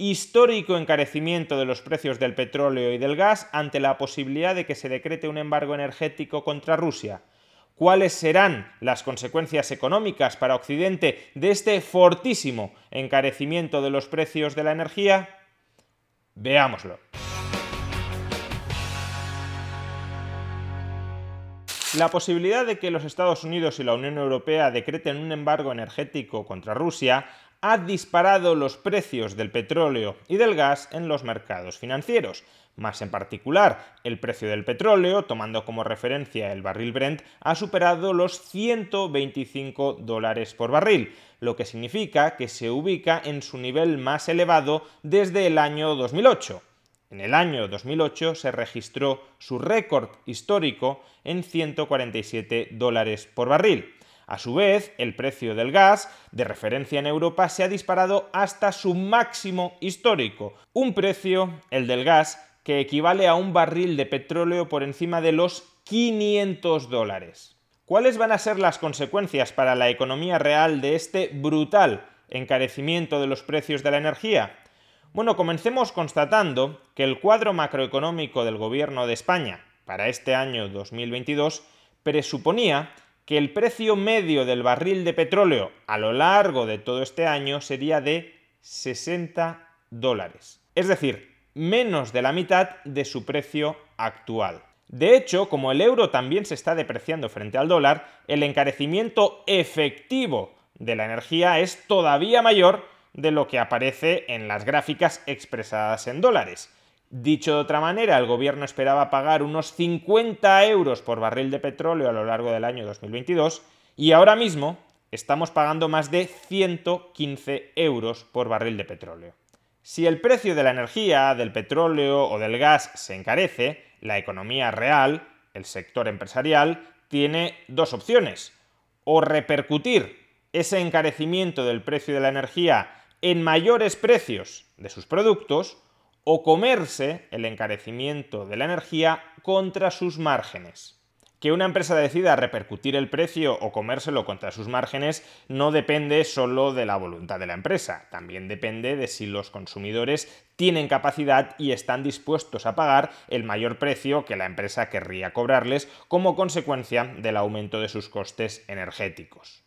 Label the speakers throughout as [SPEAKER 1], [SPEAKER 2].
[SPEAKER 1] histórico encarecimiento de los precios del petróleo y del gas ante la posibilidad de que se decrete un embargo energético contra Rusia. ¿Cuáles serán las consecuencias económicas para Occidente de este fortísimo encarecimiento de los precios de la energía? Veámoslo. La posibilidad de que los Estados Unidos y la Unión Europea decreten un embargo energético contra Rusia ha disparado los precios del petróleo y del gas en los mercados financieros. Más en particular, el precio del petróleo, tomando como referencia el barril Brent, ha superado los 125 dólares por barril, lo que significa que se ubica en su nivel más elevado desde el año 2008. En el año 2008 se registró su récord histórico en 147 dólares por barril. A su vez, el precio del gas de referencia en Europa se ha disparado hasta su máximo histórico, un precio, el del gas, que equivale a un barril de petróleo por encima de los 500 dólares. ¿Cuáles van a ser las consecuencias para la economía real de este brutal encarecimiento de los precios de la energía? Bueno, comencemos constatando que el cuadro macroeconómico del Gobierno de España para este año 2022 presuponía que el precio medio del barril de petróleo a lo largo de todo este año sería de 60 dólares. Es decir, menos de la mitad de su precio actual. De hecho, como el euro también se está depreciando frente al dólar, el encarecimiento efectivo de la energía es todavía mayor de lo que aparece en las gráficas expresadas en dólares. Dicho de otra manera, el gobierno esperaba pagar unos 50 euros por barril de petróleo a lo largo del año 2022 y ahora mismo estamos pagando más de 115 euros por barril de petróleo. Si el precio de la energía, del petróleo o del gas se encarece, la economía real, el sector empresarial, tiene dos opciones. O repercutir ese encarecimiento del precio de la energía en mayores precios de sus productos, o comerse el encarecimiento de la energía contra sus márgenes. Que una empresa decida repercutir el precio o comérselo contra sus márgenes no depende solo de la voluntad de la empresa, también depende de si los consumidores tienen capacidad y están dispuestos a pagar el mayor precio que la empresa querría cobrarles como consecuencia del aumento de sus costes energéticos.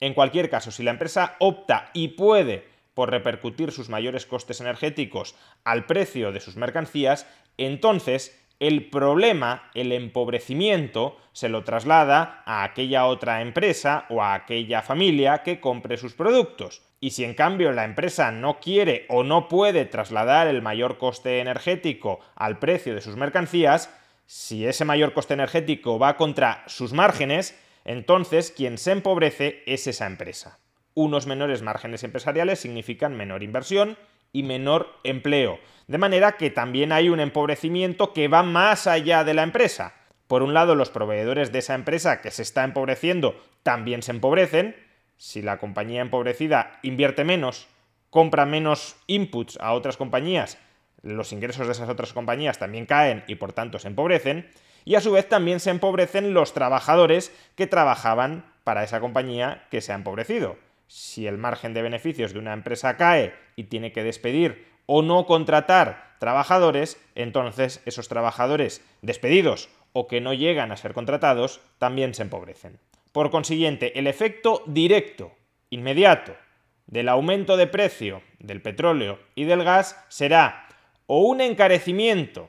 [SPEAKER 1] En cualquier caso, si la empresa opta y puede por repercutir sus mayores costes energéticos al precio de sus mercancías, entonces el problema, el empobrecimiento, se lo traslada a aquella otra empresa o a aquella familia que compre sus productos. Y si en cambio la empresa no quiere o no puede trasladar el mayor coste energético al precio de sus mercancías, si ese mayor coste energético va contra sus márgenes, entonces quien se empobrece es esa empresa unos menores márgenes empresariales significan menor inversión y menor empleo. De manera que también hay un empobrecimiento que va más allá de la empresa. Por un lado, los proveedores de esa empresa que se está empobreciendo también se empobrecen. Si la compañía empobrecida invierte menos, compra menos inputs a otras compañías, los ingresos de esas otras compañías también caen y por tanto se empobrecen. Y a su vez también se empobrecen los trabajadores que trabajaban para esa compañía que se ha empobrecido si el margen de beneficios de una empresa cae y tiene que despedir o no contratar trabajadores, entonces esos trabajadores despedidos o que no llegan a ser contratados también se empobrecen. Por consiguiente, el efecto directo, inmediato, del aumento de precio del petróleo y del gas será o un encarecimiento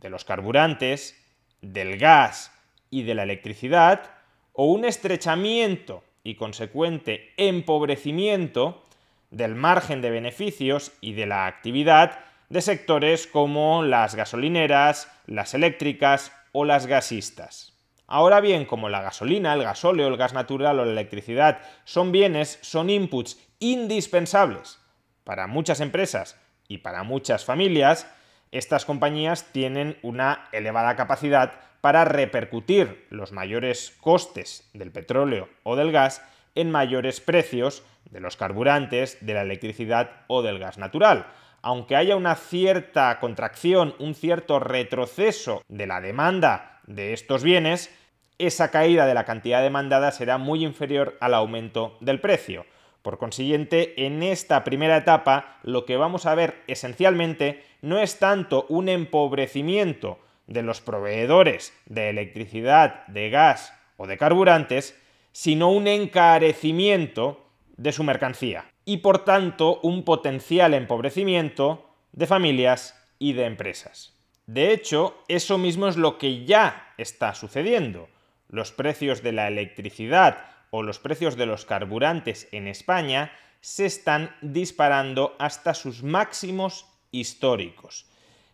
[SPEAKER 1] de los carburantes, del gas y de la electricidad, o un estrechamiento y consecuente empobrecimiento del margen de beneficios y de la actividad de sectores como las gasolineras, las eléctricas o las gasistas. Ahora bien, como la gasolina, el gasóleo, el gas natural o la electricidad son bienes, son inputs indispensables para muchas empresas y para muchas familias, estas compañías tienen una elevada capacidad para repercutir los mayores costes del petróleo o del gas en mayores precios de los carburantes, de la electricidad o del gas natural. Aunque haya una cierta contracción, un cierto retroceso de la demanda de estos bienes, esa caída de la cantidad demandada será muy inferior al aumento del precio. Por consiguiente, en esta primera etapa lo que vamos a ver esencialmente no es tanto un empobrecimiento de los proveedores de electricidad, de gas o de carburantes, sino un encarecimiento de su mercancía y por tanto un potencial empobrecimiento de familias y de empresas. De hecho, eso mismo es lo que ya está sucediendo. Los precios de la electricidad los precios de los carburantes en España se están disparando hasta sus máximos históricos.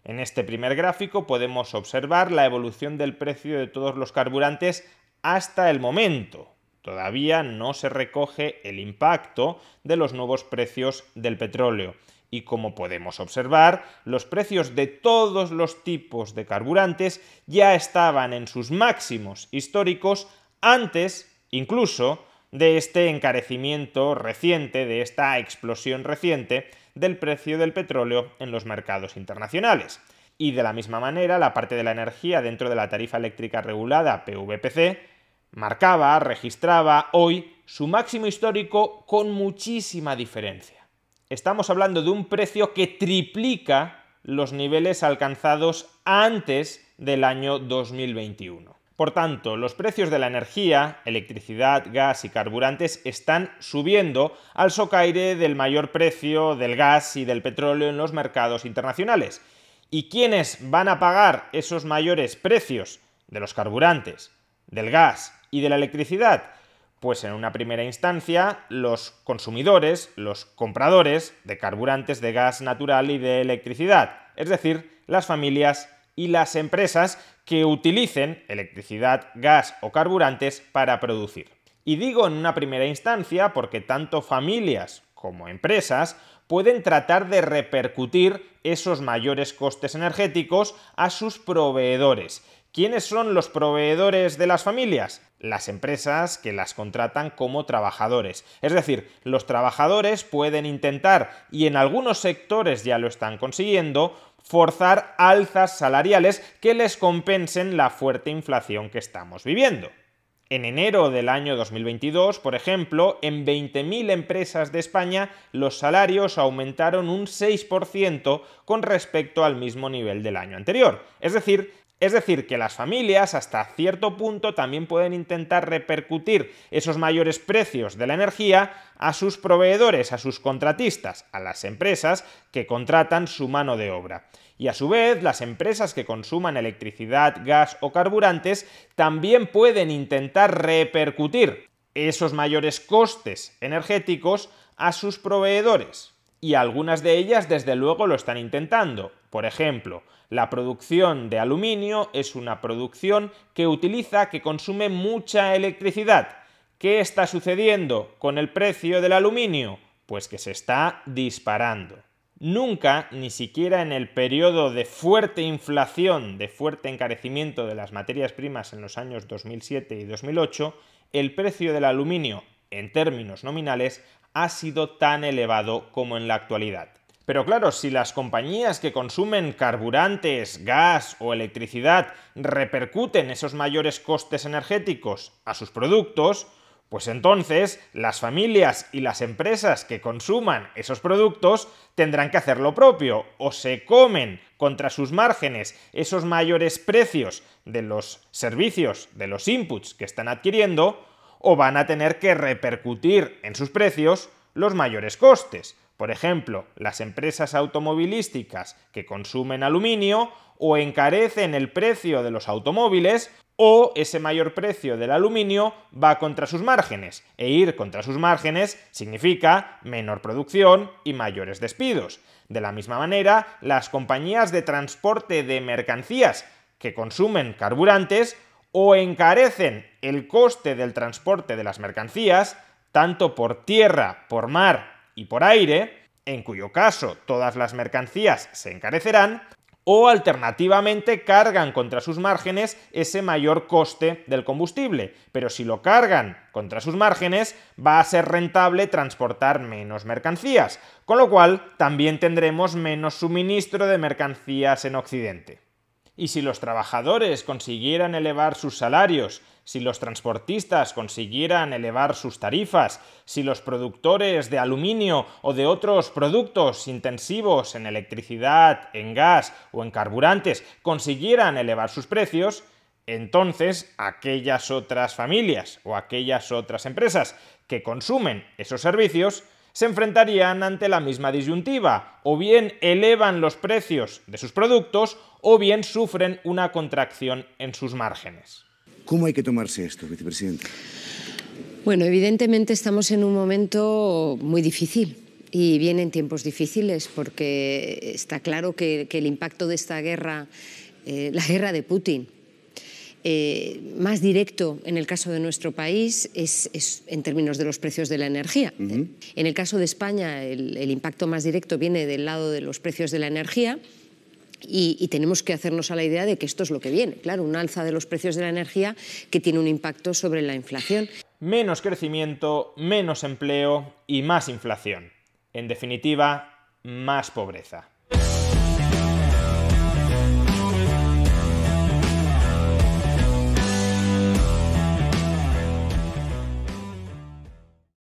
[SPEAKER 1] En este primer gráfico podemos observar la evolución del precio de todos los carburantes hasta el momento. Todavía no se recoge el impacto de los nuevos precios del petróleo. Y como podemos observar, los precios de todos los tipos de carburantes ya estaban en sus máximos históricos antes incluso de este encarecimiento reciente, de esta explosión reciente del precio del petróleo en los mercados internacionales. Y de la misma manera, la parte de la energía dentro de la tarifa eléctrica regulada PVPC marcaba, registraba hoy su máximo histórico con muchísima diferencia. Estamos hablando de un precio que triplica los niveles alcanzados antes del año 2021. Por tanto, los precios de la energía, electricidad, gas y carburantes están subiendo al socaire del mayor precio del gas y del petróleo en los mercados internacionales. ¿Y quiénes van a pagar esos mayores precios de los carburantes, del gas y de la electricidad? Pues en una primera instancia, los consumidores, los compradores de carburantes de gas natural y de electricidad, es decir, las familias y las empresas que utilicen electricidad, gas o carburantes para producir. Y digo en una primera instancia porque tanto familias como empresas pueden tratar de repercutir esos mayores costes energéticos a sus proveedores. ¿Quiénes son los proveedores de las familias? Las empresas que las contratan como trabajadores. Es decir, los trabajadores pueden intentar, y en algunos sectores ya lo están consiguiendo, forzar alzas salariales que les compensen la fuerte inflación que estamos viviendo. En enero del año 2022, por ejemplo, en 20.000 empresas de España los salarios aumentaron un 6% con respecto al mismo nivel del año anterior. Es decir, es decir, que las familias hasta cierto punto también pueden intentar repercutir esos mayores precios de la energía a sus proveedores, a sus contratistas, a las empresas que contratan su mano de obra. Y a su vez, las empresas que consuman electricidad, gas o carburantes también pueden intentar repercutir esos mayores costes energéticos a sus proveedores y algunas de ellas desde luego lo están intentando. Por ejemplo, la producción de aluminio es una producción que utiliza, que consume mucha electricidad. ¿Qué está sucediendo con el precio del aluminio? Pues que se está disparando. Nunca, ni siquiera en el periodo de fuerte inflación, de fuerte encarecimiento de las materias primas en los años 2007 y 2008, el precio del aluminio en términos nominales ha sido tan elevado como en la actualidad. Pero claro, si las compañías que consumen carburantes, gas o electricidad repercuten esos mayores costes energéticos a sus productos, pues entonces las familias y las empresas que consuman esos productos tendrán que hacer lo propio o se comen contra sus márgenes esos mayores precios de los servicios, de los inputs que están adquiriendo, o van a tener que repercutir en sus precios los mayores costes. Por ejemplo, las empresas automovilísticas que consumen aluminio o encarecen el precio de los automóviles o ese mayor precio del aluminio va contra sus márgenes. E ir contra sus márgenes significa menor producción y mayores despidos. De la misma manera, las compañías de transporte de mercancías que consumen carburantes o encarecen el coste del transporte de las mercancías, tanto por tierra, por mar y por aire, en cuyo caso todas las mercancías se encarecerán, o alternativamente cargan contra sus márgenes ese mayor coste del combustible. Pero si lo cargan contra sus márgenes, va a ser rentable transportar menos mercancías, con lo cual también tendremos menos suministro de mercancías en Occidente. Y si los trabajadores consiguieran elevar sus salarios, si los transportistas consiguieran elevar sus tarifas, si los productores de aluminio o de otros productos intensivos en electricidad, en gas o en carburantes consiguieran elevar sus precios, entonces aquellas otras familias o aquellas otras empresas que consumen esos servicios se enfrentarían ante la misma disyuntiva, o bien elevan los precios de sus productos o bien sufren una contracción en sus márgenes. ¿Cómo hay que tomarse esto, vicepresidente? Bueno, evidentemente estamos en un momento muy difícil y vienen tiempos difíciles porque está claro que, el impacto de esta guerra, eh, la guerra de Putin, eh, más directo en el caso de nuestro país es, en términos de los precios de la energía. En el caso de España, el, impacto más directo viene del lado de los precios de la energía. y, tenemos que hacernos a la idea de que esto es lo que viene. Claro, un alza de los precios de la energía que tiene un impacto sobre la inflación. Menos crecimiento, menos empleo y más inflación. En definitiva, más pobreza.